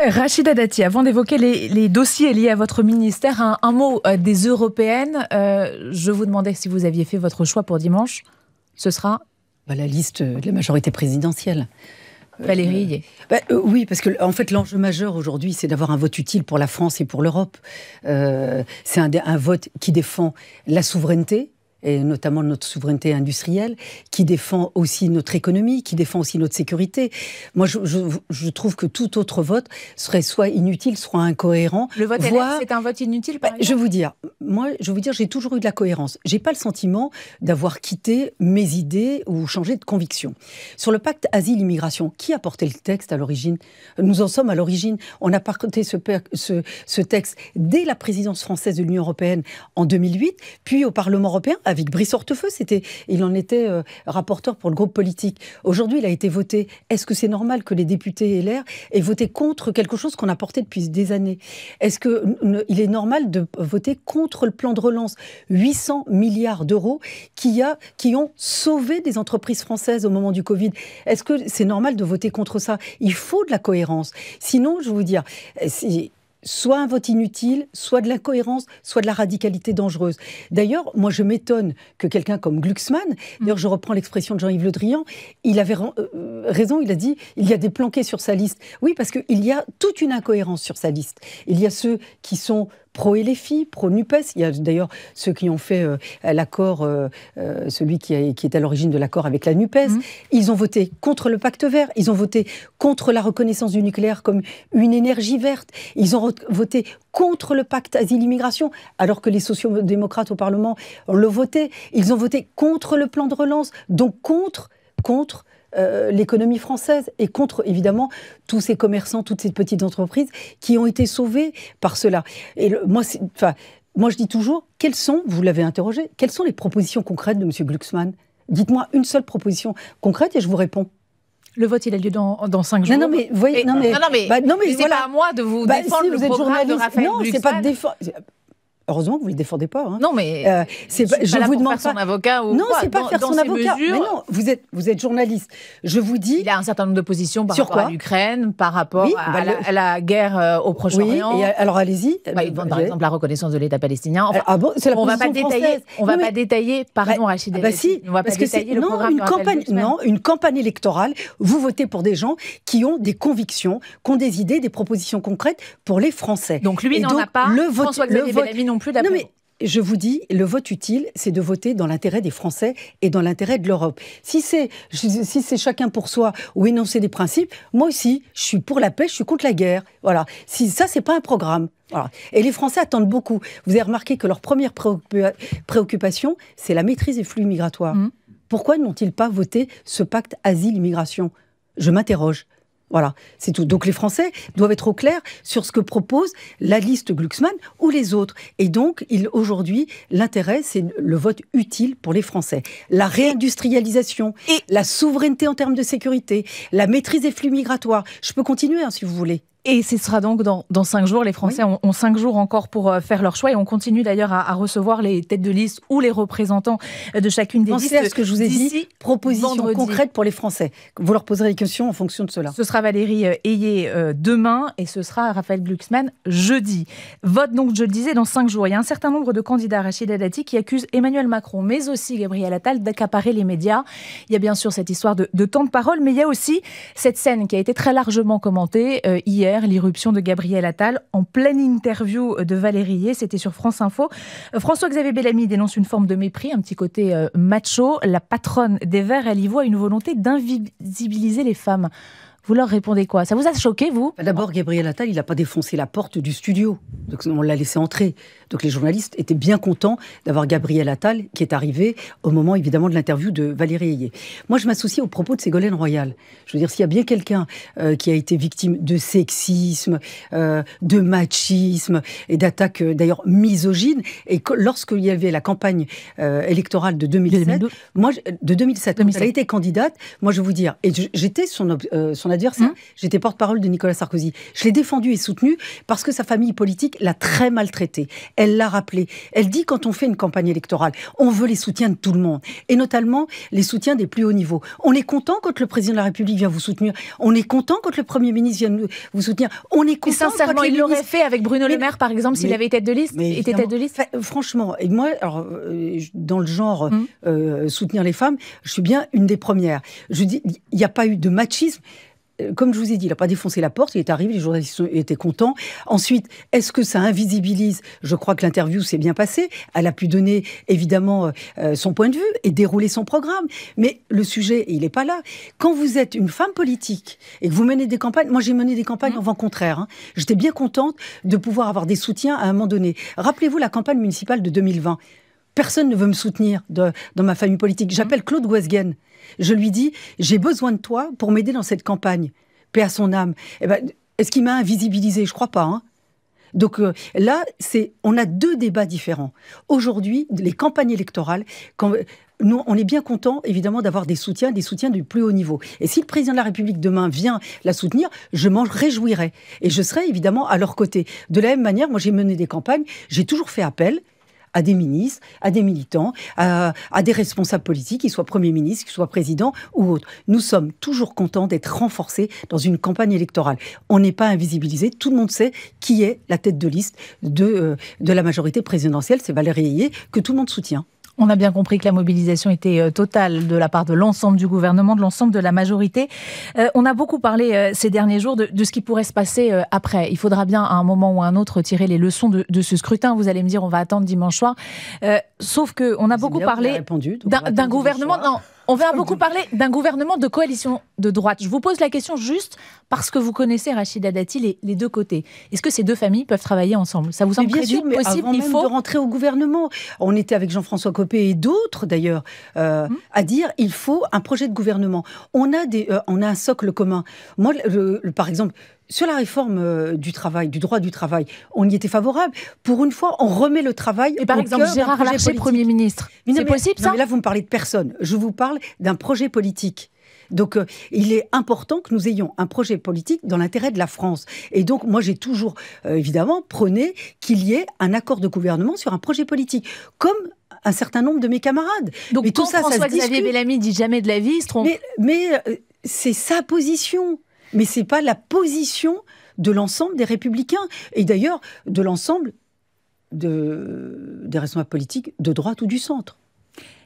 Rachida Dati, avant d'évoquer les, dossiers liés à votre ministère, un, mot euh, des européennes. Euh, je vous demandais si vous aviez fait votre choix pour dimanche. Ce sera bah, La liste de la majorité présidentielle. Euh, Valérie bah, Oui, parce que en fait, l'enjeu majeur aujourd'hui, c'est d'avoir un vote utile pour la France et pour l'Europe. c'est un vote qui défend la souveraineté, et notamment notre souveraineté industrielle, qui défend aussi notre économie, qui défend aussi notre sécurité. Moi, je, trouve que tout autre vote serait soit inutile, soit incohérent. Le vote voire... c'est un vote inutile, bah, Je vais vous dire, moi, je vous dire, j'ai toujours eu de la cohérence. J'ai pas le sentiment d'avoir quitté mes idées ou changé de conviction. Sur le pacte asile-immigration, qui a porté le texte à l'origine Nous en sommes à l'origine. On a porté ce, ce, ce texte dès la présidence française de l'Union européenne en 2008, puis au Parlement européen avec Brice Hortefeux, c'était, il en était euh, rapporteur pour le groupe politique. Aujourd'hui, il a été voté. Est-ce que c'est normal que les députés et l'air aient voté contre quelque chose qu'on a porté depuis des années Est-ce qu'il est normal de voter contre le plan de relance 800 milliards d'euros qui, a, qui ont sauvé des entreprises françaises au moment du Covid Est-ce que c'est normal de voter contre ça Il faut de la cohérence. Sinon, je vous dire, si, soit un vote inutile, soit de l'incohérence, soit de la radicalité dangereuse. D'ailleurs, moi je m'étonne que quelqu'un comme Glucksmann, mm. d'ailleurs je reprends l'expression de Jean-Yves Le Drian, il avait euh, euh, raison, il a dit il y a des planqués sur sa liste. Oui, parce qu'il y a toute une incohérence sur sa liste. Il y a ceux qui sont pro-LFI, pro-NUPES. Il y a d'ailleurs ceux qui ont fait euh, l'accord, euh, euh, celui qui, est à l'origine de l'accord avec la NUPES. Mmh. Ils ont voté contre le pacte vert, ils ont voté contre la reconnaissance du nucléaire comme une énergie verte, ils ont voté contre le pacte asile-immigration, alors que les sociodémocrates au Parlement le voté. Ils ont voté contre le plan de relance, donc contre, contre euh, l'économie française et contre, évidemment, tous ces commerçants, toutes ces petites entreprises qui ont été sauvées par cela. Et moi, enfin, moi, je dis toujours, quelles sont, vous l'avez interrogé, quelles sont les propositions concrètes de M. Glucksmann Dites-moi une seule proposition concrète et je vous réponds. Le vote, il a lieu dans, dans cinq jours. Non, mais, voyez, non, mais, bah, voilà. c'est pas à moi de vous bah, défendre le de Raphaël Non, c'est pas de défendre. Heureusement que vous ne le défendez pas. Hein. Non, mais euh, c'est pas, je pas vous faire son avocat ou non, c'est pas dans, faire son avocat. Mais non, vous êtes vous êtes journaliste. Je vous dis. Il a un certain nombre de positions par rapport à l'Ukraine, par rapport bah, à, la, guerre euh, au Proche-Orient. Oui, alors allez-y. Bah, par exemple la reconnaissance de l'État palestinien. Ah on va pas détailler. On va pas détailler. Pardon, Rachid. bah si. va parce pas que détailler le non, Une campagne, non, une campagne électorale. Vous votez pour des gens qui ont des convictions, qui ont des idées, des propositions concrètes pour les Français. Donc lui n'en a pas. Le vote non mais je vous dis, le vote utile, c'est de voter dans l'intérêt des Français et dans l'intérêt de l'Europe. Si c'est si c'est chacun pour soi ou énoncer des principes, moi aussi, je suis pour la paix, je suis contre la guerre. Voilà. Si ça, c'est pas un programme. Et les Français attendent beaucoup. Vous avez remarqué que leur première préoccupation, c'est la maîtrise des flux migratoires. Mmh. Pourquoi n'ont-ils pas voté ce pacte asile-immigration Je m'interroge. Voilà, c'est tout. Donc les Français doivent être au clair sur ce que propose la liste Glucksmann ou les autres. Et donc, aujourd'hui, l'intérêt, c'est le vote utile pour les Français. La réindustrialisation, et... la souveraineté en termes de sécurité, la maîtrise des flux migratoires. Je peux continuer hein, si vous voulez. Et ce sera donc dans, cinq jours. Les Français ont, cinq jours encore pour euh, faire leur choix. Et on continue d'ailleurs à, recevoir les têtes de liste ou les représentants euh, de chacune des Pensez listes. à ce que je vous ai dit. Propositions concrètes pour les Français. Vous leur poserez des questions en fonction de cela. Ce sera Valérie euh, Ayé demain et ce sera Raphaël Glucksmann jeudi. Vote donc, je le disais, dans cinq jours. Il y a un certain nombre de candidats, Rachid Dati qui accusent Emmanuel Macron, mais aussi Gabriel Attal, d'accaparer les médias. Il y a bien sûr cette histoire de, temps de parole, mais il y a aussi cette scène qui a été très largement commentée hier l'irruption de Gabriel Attal en pleine interview de Valérie c'était sur France Info. Euh, François-Xavier Bellamy dénonce une forme de mépris, un petit côté euh, macho. La patronne des Verts, elle y voit une volonté d'invisibiliser les femmes. Vous leur répondez quoi Ça vous a choqué, vous bah, D'abord, Gabriel Attal, il n'a pas défoncé la porte du studio. Donc, on l'a laissé entrer. Donc, les journalistes étaient bien contents d'avoir Gabriel Attal qui est arrivé au moment, évidemment, de l'interview de Valérie Ayé. Moi, je m'associe aux propos de Ségolène Royal. Je veux dire, s'il y a bien quelqu'un euh, qui a été victime de sexisme, euh, de machisme et d'attaques, euh, d'ailleurs, misogynes, et lorsque lorsqu'il y avait la campagne électorale de 2007, moi, de 2007, elle a été candidate, moi, je veux vous dire, et j'étais son, son à dire hein J'étais porte-parole de Nicolas Sarkozy. Je l'ai défendu et soutenu parce que sa famille politique l'a très maltraité. Elle l'a rappelé. Elle dit quand on fait une campagne électorale, on veut les soutiens de tout le monde et notamment les soutiens des plus hauts niveaux. On est content quand le président de la République vient vous soutenir. On est content quand le Premier ministre vient vous soutenir. On est content. Mais sincèrement, il l'aurait fait avec Bruno Le Maire, par exemple, s'il avait été tête de liste. de Franchement, et moi, alors, euh, dans le genre hum. euh, soutenir les femmes, je suis bien une des premières. Je dis, il n'y a pas eu de machisme. Euh, comme je vous ai dit, il n'a pas défoncé la porte, il est arrivé, les journalistes étaient contents. Ensuite, est-ce que ça invisibilise Je crois que l'interview s'est bien passée. Elle a pu donner, évidemment, euh, euh, son point de vue et dérouler son programme. Mais le sujet, il n'est pas là. Quand vous êtes une femme politique et que vous menez des campagnes, moi j'ai mené des campagnes en mmh. vent contraire. Hein. J'étais bien contente de pouvoir avoir des soutiens à un moment donné. Rappelez-vous la campagne municipale de 2020. Personne ne veut me soutenir dans ma famille politique. J'appelle mhm. Claude Guesguen. Je lui dis J'ai besoin de toi pour m'aider dans cette campagne. Paix à son âme. Eh ben, est-ce qu'il m'a invisibilisé Je crois pas. Hein. Donc euh, là, c'est on a deux débats différents. Aujourd'hui, les campagnes électorales, quand, nous, on est bien content, évidemment, d'avoir des soutiens, des soutiens du plus haut niveau. Et si le président de la République demain vient la soutenir, je m'en réjouirai. Et je serai évidemment à leur côté. De la même manière, moi, j'ai mené des campagnes, j'ai toujours fait appel à des ministres, à des militants, à, des responsables politiques, qu'ils soient Premier ministre, qu'ils soient présidents ou autres. Nous sommes toujours contents d'être renforcés dans une campagne électorale. On n'est pas invisibilisé, tout le monde sait qui est la tête de liste de, euh, de la majorité présidentielle, c'est Valérie Ayé, que tout le monde soutient. On a bien compris que la mobilisation était euh, totale de la part de l'ensemble du gouvernement, de l'ensemble de la majorité. Euh, on a beaucoup parlé euh, ces derniers jours de, ce qui pourrait se passer après. Il faudra bien à un moment ou à un autre tirer les leçons de, de ce scrutin. Vous allez me dire, on va attendre dimanche soir. sauf que on a beaucoup parlé d'un gouvernement. Non, on va beaucoup parler d'un gouvernement de coalition de droite. Je vous pose la question juste parce que vous connaissez Rachida Dati les, les deux côtés. Est-ce que ces deux familles peuvent travailler ensemble Ça vous semble bien possible Il faut de rentrer au gouvernement. On était avec Jean-François Copé et d'autres d'ailleurs euh, hum. à dire il faut un projet de gouvernement. On a des, euh, on a un socle commun. Moi, par exemple, sur la réforme euh, du travail, du droit du travail, on y était favorable. Pour une fois, on remet le travail. Et par exemple, Gérard Larcher, Premier ministre. C'est possible ça mais Là, vous me parlez de personne. Je vous parle d'un projet politique. Donc euh, il est important que nous ayons un projet politique dans l'intérêt de la France. Et donc moi j'ai toujours euh, évidemment prôné qu'il y ait un accord de gouvernement sur un projet politique, comme un certain nombre de mes camarades. Donc ça, François-Xavier Bellamy dit jamais de la vie, il se trompe. Mais, euh, c'est sa position, mais c'est pas la position de l'ensemble des républicains et d'ailleurs de l'ensemble de, des responsables politiques de droite ou du centre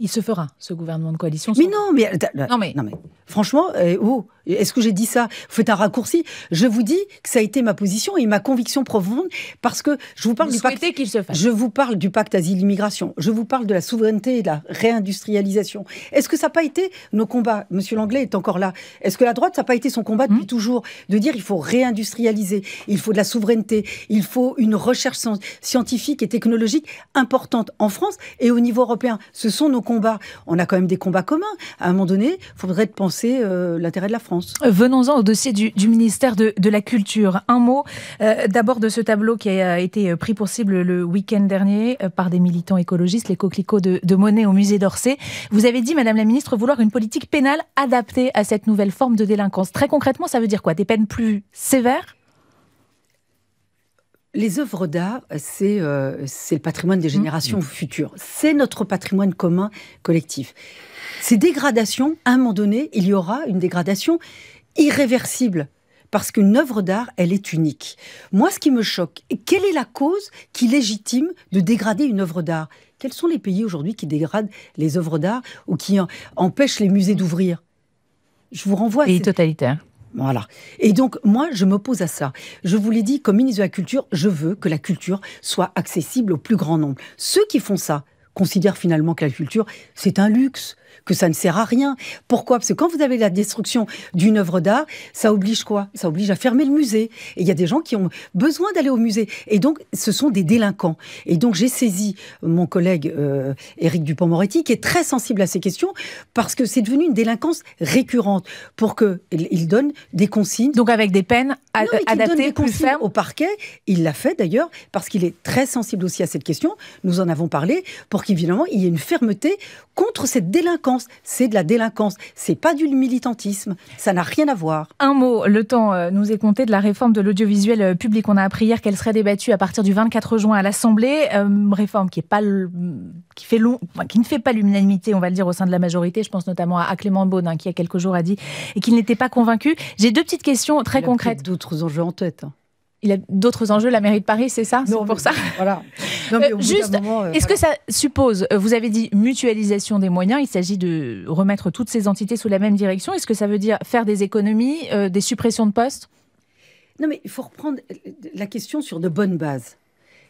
il se fera, ce gouvernement de coalition. Mais non, mais, non, mais, non, mais Franchement, eh, oh, est-ce que j'ai dit ça faites un raccourci. Je vous dis que ça a été ma position et ma conviction profonde parce que je vous parle du pacte. qu'il se Je vous parle du pacte asile-immigration. Je vous parle de la souveraineté et de la réindustrialisation. Est-ce que ça n'a pas été nos combats Monsieur Langlais est encore là. Est-ce que la droite, ça n'a pas été son combat depuis hmm. toujours De dire il faut réindustrialiser, il faut de la souveraineté, il faut une recherche scientifique et technologique importante en France et au niveau européen. Ce sont nos combats. On a quand même des combats communs. À un moment donné, il faudrait penser c'est euh, l'intérêt de la France. Euh, venons-en au dossier du, ministère de, la Culture. Un mot euh, d'abord de ce tableau qui a été pris pour cible le week-end dernier par des militants écologistes, les coquelicots de, de Monet au musée d'Orsay. Vous avez dit, Madame la Ministre, vouloir une politique pénale adaptée à cette nouvelle forme de délinquance. Très concrètement, ça veut dire quoi Des peines plus sévères les œuvres d'art, c'est euh, le patrimoine des mmh. générations mmh. futures. C'est notre patrimoine commun collectif. Ces dégradations, à un moment donné, il y aura une dégradation irréversible. Parce qu'une œuvre d'art, elle est unique. Moi, ce qui me choque, quelle est la cause qui légitime de dégrader une œuvre d'art Quels sont les pays aujourd'hui qui dégradent les œuvres d'art ou qui empêchent les musées d'ouvrir je vous renvoie. Pays totalitaire. Voilà. Et donc, moi, je m'oppose à ça. Je vous l'ai dit, comme ministre de la Culture, je veux que la culture soit accessible au plus grand nombre. Ceux qui font ça considèrent finalement que la culture, c'est un luxe, que ça ne sert à rien. Pourquoi Parce que quand vous avez la destruction d'une œuvre d'art, ça oblige quoi Ça oblige à fermer le musée. Et il y a des gens qui ont besoin d'aller au musée. Et donc, ce sont des délinquants. Et donc, j'ai saisi mon collègue euh, Éric Dupont-Moretti, qui est très sensible à ces questions, parce que c'est devenu une délinquance récurrente, pour qu'il donne des consignes. Donc, avec des peines adaptées, plus fermes au parquet. Il l'a fait d'ailleurs, parce qu'il est très sensible aussi à cette question. Nous en avons parlé, pour qu'évidemment, il y ait une fermeté contre cette délinquance c'est de la délinquance, c'est pas du militantisme, ça n'a rien à voir. Un mot, le temps euh, nous est compté de la réforme de l'audiovisuel euh, public. On a appris hier qu'elle serait débattue à partir du 24 juin à l'Assemblée, euh, réforme qui est pas qui fait long... qui ne fait pas l'unanimité, on va le dire au sein de la majorité. Je pense notamment à Clément Beaune hein, qui il y a quelques jours a dit et qu'il n'était pas convaincu. J'ai deux petites questions très concrètes. D'autres enjeux en tête. Hein il y a d'autres enjeux, la mairie de Paris, c'est ça C'est pour ça Voilà. Euh, mais Juste, euh, est-ce que ça suppose, euh, vous avez dit mutualisation des moyens, il s'agit de remettre toutes ces entités sous la même direction, est-ce que ça veut dire faire des économies, des suppressions de postes Non, mais il faut reprendre la question sur de bonnes bases.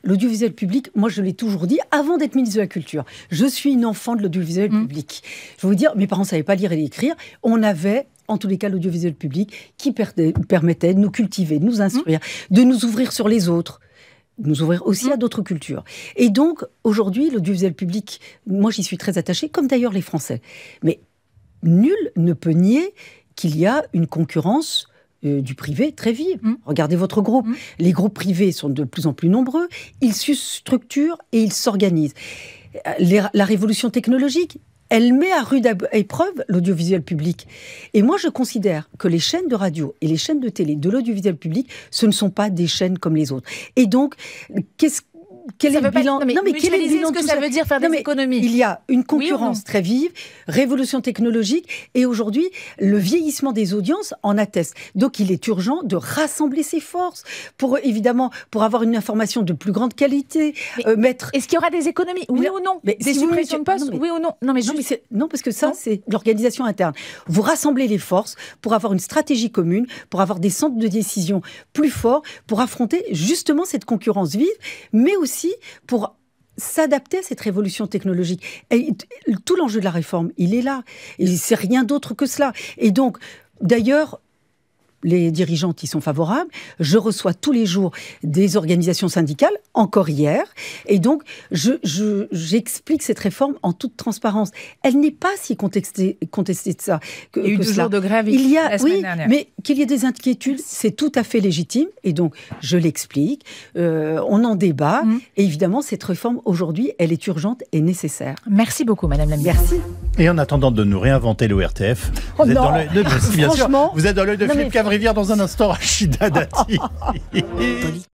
L'audiovisuel public, moi je l'ai toujours dit avant d'être ministre de la Culture. Je suis une enfant de l'audiovisuel mmh. public. Je vais vous dire, mes parents ne savaient pas lire et écrire. On avait en tous les cas l'audiovisuel public, qui permettait de nous cultiver, de nous instruire, de nous ouvrir sur les autres de nous ouvrir aussi à d'autres cultures. Et donc, aujourd'hui, l'audiovisuel public, moi j'y suis très attachée, comme d'ailleurs les Français. Mais nul ne peut nier qu'il y a une concurrence euh, du privé très vive. Mmh. Regardez votre groupe. Mmh. Les groupes privés sont de plus en plus nombreux, ils se structurent et ils s'organisent. Euh, la révolution technologique, elle met à rude épreuve l'audiovisuel public. Et moi, je considère que les chaînes de radio et les chaînes de télé de l'audiovisuel public, ce ne sont pas des chaînes comme les autres. Et donc, qu'est-ce quel est le bilan non, mais, quel est le bilan ce que ça, veut dire faire des économies Il y a une concurrence très vive, révolution technologique, et aujourd'hui, le vieillissement des audiences en atteste. Donc, il est urgent de rassembler ses forces pour, évidemment, pour avoir une information de plus grande qualité, euh, mettre... Est-ce qu'il y aura des économies Oui ou non Des suppressions Oui ou non Non, mais non, parce que ça, c'est l'organisation interne. Vous rassemblez les forces pour avoir une stratégie commune, pour avoir des centres de décision plus forts, pour affronter justement cette concurrence vive, mais aussi pour s'adapter à cette révolution technologique. Et tout l'enjeu de la réforme, il est là. Et c'est rien d'autre que cela. Et donc, d'ailleurs, les dirigeants y sont favorables. Je reçois tous les jours des organisations syndicales, encore hier. Et donc, j'explique je, j'explique cette réforme en toute transparence. Elle n'est pas si contestée, contestée de ça. Que, Il y a eu deux jours de grève Il y a, dernière. mais qu'il y ait des inquiétudes, c'est tout à fait légitime. Et donc, je l'explique. Euh, on en débat. Mm. Et évidemment, cette réforme, aujourd'hui, elle est urgente et nécessaire. Merci beaucoup, Madame la Merci. Et en attendant de nous réinventer l'ORTF, oh vous, vous, êtes dans l'œil de Philippe Rivière dans un instant, Rachida Dati.